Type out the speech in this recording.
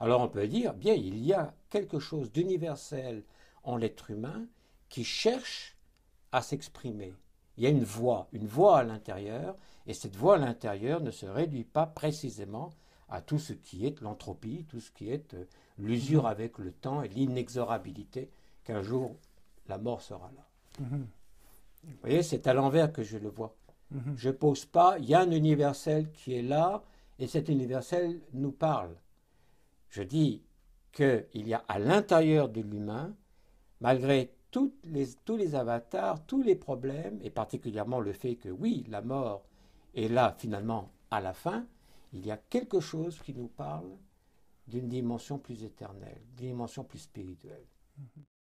Alors on peut dire, bien, il y a quelque chose d'universel en l'être humain qui cherche à s'exprimer. Il y a une voix, une voix à l'intérieur, et cette voix à l'intérieur ne se réduit pas précisément à tout ce qui est l'entropie, tout ce qui est euh, l'usure mm-hmm. avec le temps et l'inexorabilité qu'un jour la mort sera là. Mm-hmm. Vous voyez, c'est à l'envers que je le vois. Je mm-hmm. ne Je pose pas, il y a un universel qui est là, et cet universel nous parle. Je dis qu'il y a à l'intérieur de l'humain, malgré tous les avatars, tous les problèmes, et particulièrement le fait que oui, la mort est là finalement à la fin, il y a quelque chose qui nous parle d'une dimension plus éternelle, d'une dimension plus spirituelle. Mm-hmm.